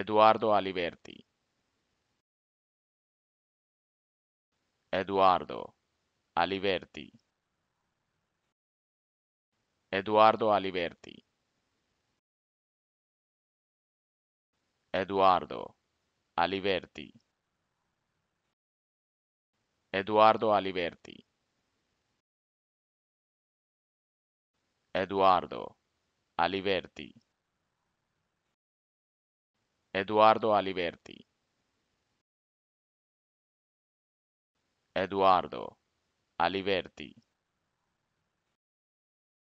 Edoardo Aliberti Edoardo Aliberti Edoardo Aliberti Edoardo Aliberti Edoardo Aliberti Edoardo Aliberti Edoardo Aliberti Edoardo Aliberti